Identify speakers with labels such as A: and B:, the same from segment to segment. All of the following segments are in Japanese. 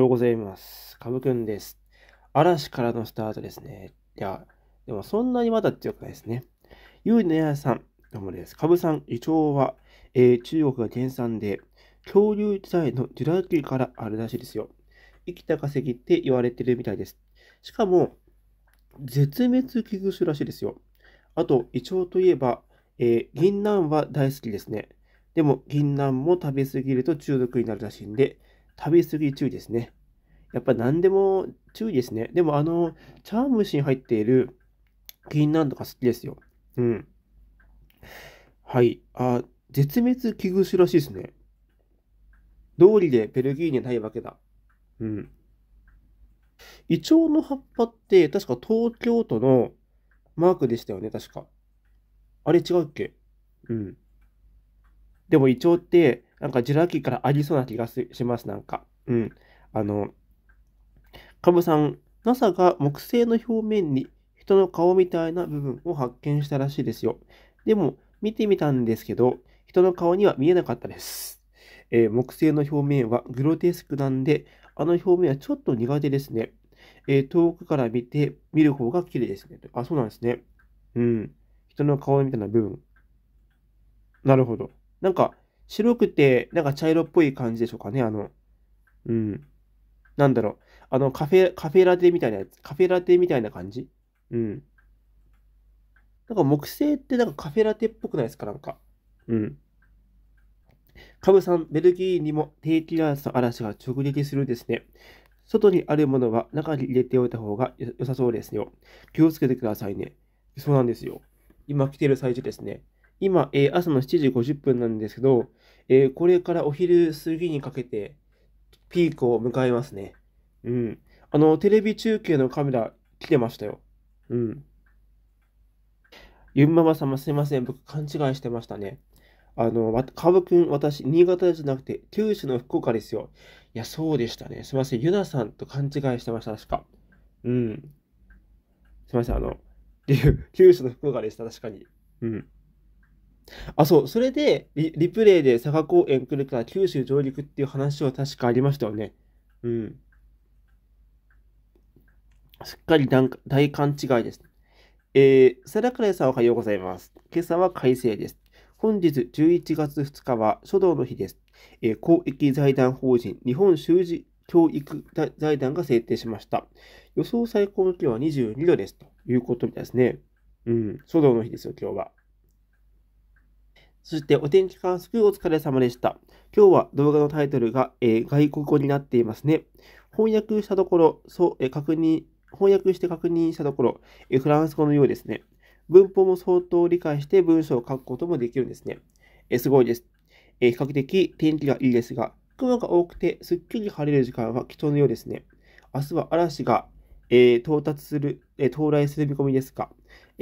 A: おはようございます。かぶくんです。嵐からのスタートですね。いや、でもそんなにまだ強くないですね。ゆうのやさん、どうもです。かぶさん、胃腸は、えー、中国が原産で、恐竜時代のジュラ紀からあるらしいですよ。生きた化石って言われてるみたいです。しかも、絶滅危惧種らしいですよ。あと、胃腸といえば、えー、銀杏は大好きですね。でも、銀杏も食べ過ぎると中毒になるらしいんで、食べ過ぎ注意ですね。やっぱ何でも注意ですね。でもあの、茶碗蒸しに入っている銀杏とか好きですよ。うん。はい。あ、絶滅危惧種らしいですね。道理でベルギーにはないわけだ。うん。イチョウの葉っぱって、確か東京都のマークでしたよね、確か。あれ違うっけうん。でも胃腸って、なんかジラーキーからありそうな気がします、なんか。うん。あの、カブさん、NASA が木星の表面に人の顔みたいな部分を発見したらしいですよ。でも、見てみたんですけど、人の顔には見えなかったです。えー、木星の表面はグロテスクなんで、あの表面はちょっと苦手ですね。えー、遠くから見て、見る方が綺麗ですね。あ、そうなんですね。うん。人の顔みたいな部分。なるほど。なんか、白くて、なんか茶色っぽい感じでしょうかね、あの、うん。なんだろう、あの、カフェ、カフェラテみたいなやつ、カフェラテみたいな感じうん。なんか木星ってなんかカフェラテっぽくないですかなんか。うん。カブさん、ベルギーにも低気圧の嵐が直撃するですね。外にあるものは中に入れておいた方が良さそうですよ。気をつけてくださいね。そうなんですよ。今来てる最中ですね。今、えー、朝の7時50分なんですけど、えー、これからお昼過ぎにかけて、ピークを迎えますね。うん。あの、テレビ中継のカメラ来てましたよ。うん。ゆんママ様すいません。僕勘違いしてましたね。あの、かぶくん、私、新潟じゃなくて、九州の福岡ですよ。いや、そうでしたね。すいません。ゆなさんと勘違いしてました、確か。うん。すいません。あの、九州の福岡でした、確かに。うん。あ、そう、それでリ、リプレイで佐賀公園来るから九州上陸っていう話は確かありましたよね。うん。すっかり大勘違いです。えー、サラカレさんおはようございます。今朝は快晴です。本日11月2日は書道の日です。えー、公益財団法人日本修字教育財団が制定しました。予想最高の気温は22度ですということみたいですね。うん、書道の日ですよ、今日は。そしてお天気観測お疲れ様でした。今日は動画のタイトルが、えー、外国語になっていますね。翻訳したところ、そう、えー、確認、翻訳して確認したところ、えー、フランス語のようですね。文法も相当理解して文章を書くこともできるんですね。えすごいです。え比較的天気がいいですが、雲が多くてすっきり晴れる時間は貴重のようですね。明日は嵐が、え到達する、え到来する見込みですが、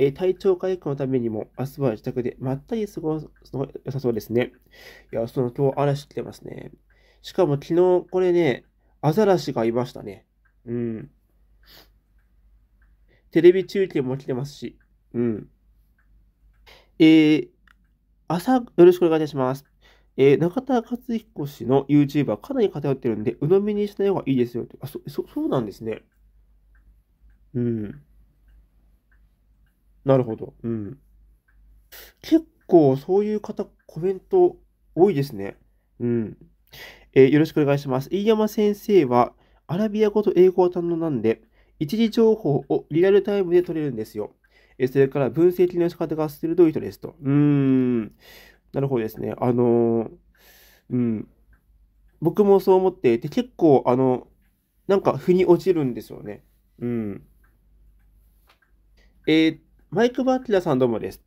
A: えー、体調回復のためにも、明日は自宅でまったり過ごすのが良さそうですね。いや、その今日嵐来てますね。しかも昨日これね、アザラシがいましたね。うん。テレビ中継も来てますし。うん。えー、朝、よろしくお願いいたします。えー、中田勝彦氏の YouTuber かなり偏ってるんで、鵜呑みにしない方がいいですよって。あ、そ、そそうなんですね。うん。なるほど。うん。結構そういう方、コメント多いですね。うん。えーよろしくお願いします。飯山先生は、アラビア語と英語は堪能なんで、一時情報をリアルタイムで取れるんですよ。えーそれから分析の仕方が鋭い人ですと。うーん。なるほどですね。あのーうん。僕もそう思っていて、結構、あの、なんか、腑に落ちるんですよね。うん。えーマイクバーティラさんどうもです。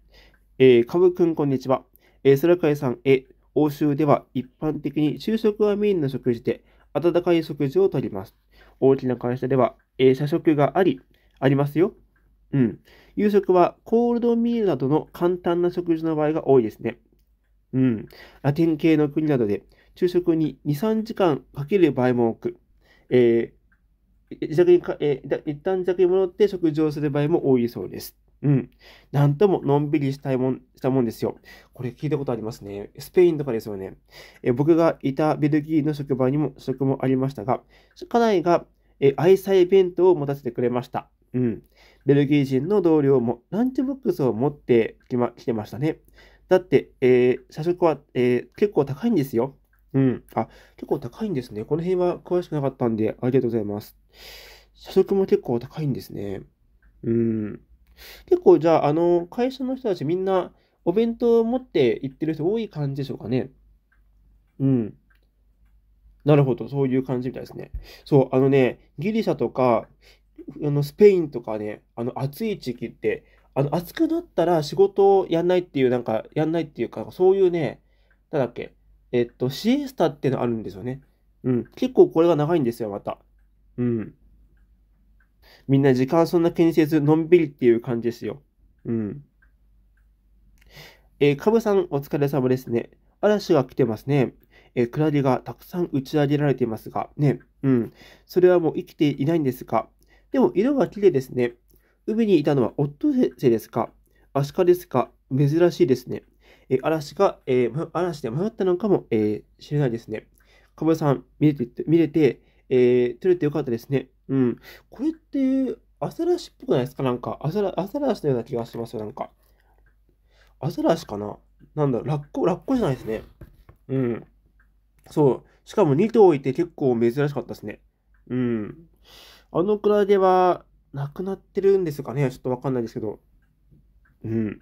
A: えー、株くんこんにちは。えー、空海さんへ、欧州では一般的に昼食はメインの食事で、温かい食事をとります。大きな会社では、えー、社食があり、ありますよ。うん。夕食はコールドミールなどの簡単な食事の場合が多いですね。うん。ラテン系の国などで、昼食に2、3時間かける場合も多く、えー自宅にか、えー、一旦自宅に戻って食事をする場合も多いそうです。うん。なんとものんびりしたいもん、したもんですよ。これ聞いたことありますね。スペインとかですよね。え僕がいたベルギーの職場にも、職もありましたが、家内がえ愛妻弁当を持たせてくれました。うん。ベルギー人の同僚もランチボックスを持ってき、ま、来てましたね。だって、えー、社食は、えー、結構高いんですよ。うん。あ、結構高いんですね。この辺は詳しくなかったんで、ありがとうございます。社食も結構高いんですね。うん。結構じゃあ、あの、会社の人たちみんなお弁当を持って行ってる人多い感じでしょうかね。うん。なるほど、そういう感じみたいですね。そう、あのね、ギリシャとか、あのスペインとかね、あの暑い地域って、あの暑くなったら仕事をやんないっていう、なんか、やんないっていうか、そういうね、なんだっけ、えっと、シエスタっていうのあるんですよね。うん。結構これが長いんですよ、また。うん。みんな時間そんな気にせず、のんびりっていう感じですよ。うん。えー、カブさん、お疲れ様ですね。嵐が来てますね。えー、クラゲがたくさん打ち上げられていますが、ね。うん。それはもう生きていないんですが。でも、色が綺麗ですね。海にいたのはオットセイですかアシカですか珍しいですね。えー、嵐が、えー、嵐で迷ったのかも、えー、知れないですね。カブさん、見れて、見れて、えー、取れてよかったですね。うん。これって、アザラシっぽくないですかなんかアザラ、アザラシのような気がしますよ、なんか。アザラシかななんだろ、ラッコ、ラッコじゃないですね。うん。そう。しかも2頭いて結構珍しかったですね。うん。あのくらいでは、なくなってるんですかねちょっとわかんないですけど。うん。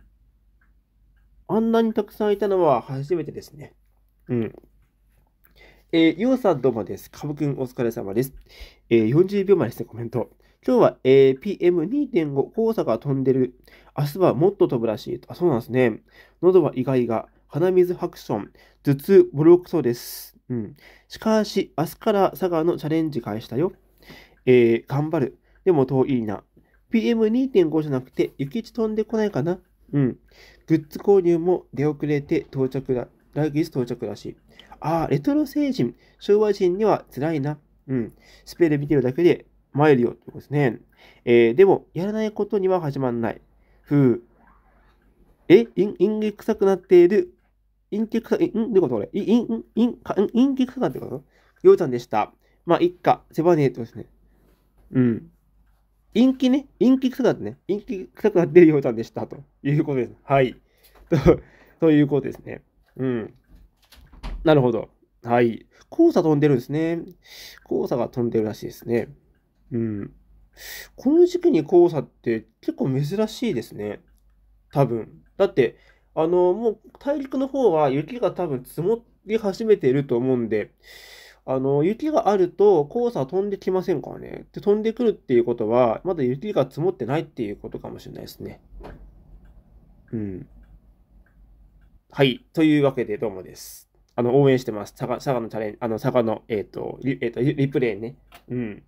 A: あんなにたくさんいたのは初めてですね。うん。えー、ようさんどうもです。かぶくんお疲れ様です。えー、40秒前ですね、コメント。今日は、えー、PM2.5、黄砂が飛んでる。明日はもっと飛ぶらしい。あ、そうなんですね。喉は意外が、鼻水ハクション、頭痛、ボロクソです。うん。しかし、明日から佐賀のチャレンジ開始だよ。えー、頑張る。でも遠いな。PM2.5 じゃなくて、雪地飛んでこないかな。うん。グッズ購入も出遅れて到着だ。来月到着らしい。ああ、レトロ星人、昭和人には辛いな。うん。スペル見てるだけで参るよってことですね。えー、でも、やらないことには始まんない。ふう。え、陰気臭くなっている。陰気臭い、んどういうことこれ陰、陰、陰、陰気臭くなってことようちゃんでした。まあ、いっか。せばねえってことですね。うん。陰気ね。陰気臭くなってね。陰気臭くなってるようちゃんでした。ということです。はい。とということですね。うん。なるほど。はい。黄砂飛んでるんですね。黄砂が飛んでるらしいですね。うん。この時期に黄砂って結構珍しいですね。多分。だって、あの、もう大陸の方は雪が多分積もり始めていると思うんで、あの、雪があると黄砂飛んできませんからね。で、飛んでくるっていうことは、まだ雪が積もってないっていうことかもしれないですね。うん。はい。というわけで、どうもです。あの、応援してます。佐賀佐賀のチャレン、あの、佐賀の、えっ、ー、と、えっ、ー、と、リプレイね。うん。